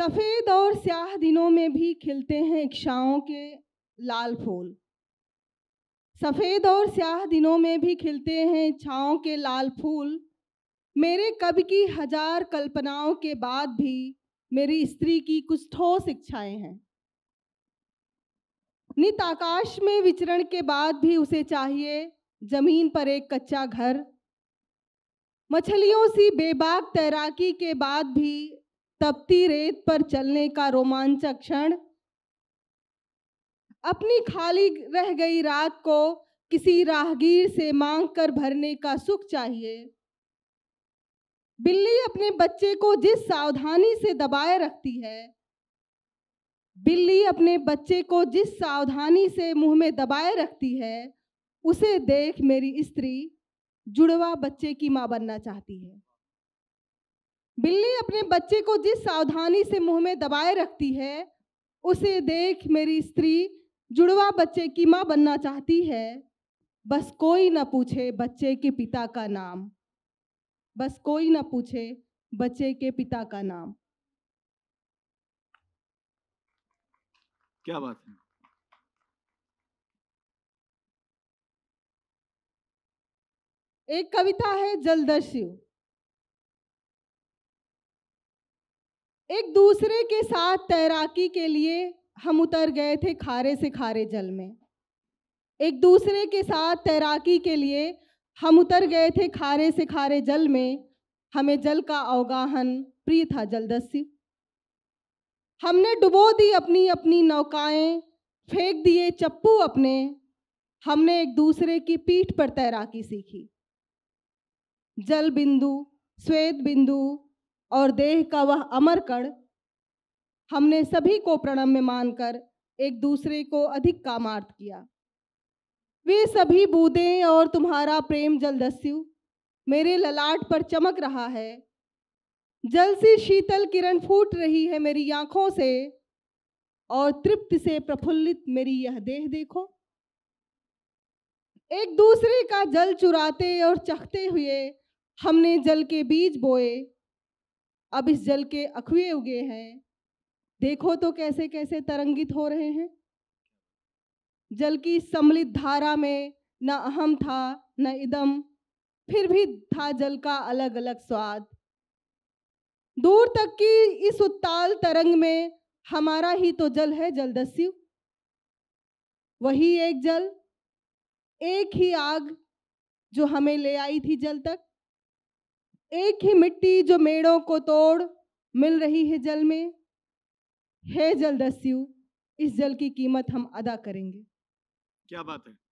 सफ़ेद और स्याह दिनों में भी खिलते हैं इच्छाओं के लाल फूल सफ़ेद और स्याह दिनों में भी खिलते हैं इच्छाओं के लाल फूल मेरे कब की हजार कल्पनाओं के बाद भी मेरी स्त्री की कुछ ठोस इच्छाएं हैं नित आकाश में विचरण के बाद भी उसे चाहिए जमीन पर एक कच्चा घर मछलियों सी बेबाक तैराकी के बाद भी तपती रेत पर चलने का रोमांचक क्षण अपनी खाली रह गई रात को किसी राहगीर से मांग कर भरने का सुख चाहिए बिल्ली अपने बच्चे को जिस सावधानी से दबाए रखती है बिल्ली अपने बच्चे को जिस सावधानी से मुंह में दबाए रखती है उसे देख मेरी स्त्री जुड़वा बच्चे की मां बनना चाहती है बिल्ली अपने बच्चे को जिस सावधानी से मुंह में दबाए रखती है उसे देख मेरी स्त्री जुड़वा बच्चे की माँ बनना चाहती है बस कोई ना पूछे बच्चे के पिता का नाम बस कोई ना पूछे बच्चे के पिता का नाम क्या बात है एक कविता है जलदस्यु एक दूसरे के साथ तैराकी के लिए हम उतर गए थे खारे से खारे जल में एक दूसरे के साथ तैराकी के लिए हम उतर गए थे खारे से खारे जल में हमें जल का अवगाहन प्रिय था जलदस्य हमने डुबो दी अपनी अपनी नौकाएं फेंक दिए चप्पू अपने हमने एक दूसरे की पीठ पर तैराकी सीखी जल बिंदु श्वेत बिंदु और देह का वह अमर कण हमने सभी को प्रणम्य मानकर एक दूसरे को अधिक कामार्थ किया वे सभी बूदे और तुम्हारा प्रेम जलदस्यु मेरे ललाट पर चमक रहा है जल से शीतल किरण फूट रही है मेरी आँखों से और तृप्त से प्रफुल्लित मेरी यह देह देखो एक दूसरे का जल चुराते और चखते हुए हमने जल के बीज बोए अब इस जल के अखुए उगे हैं देखो तो कैसे कैसे तरंगित हो रहे हैं जल की सम्मिलित धारा में न अहम था न इदम फिर भी था जल का अलग अलग स्वाद दूर तक की इस उत्ताल तरंग में हमारा ही तो जल है जलदस्यु वही एक जल एक ही आग जो हमें ले आई थी जल तक एक ही मिट्टी जो मेड़ों को तोड़ मिल रही है जल में है जल दस्यु इस जल की कीमत हम अदा करेंगे क्या बात है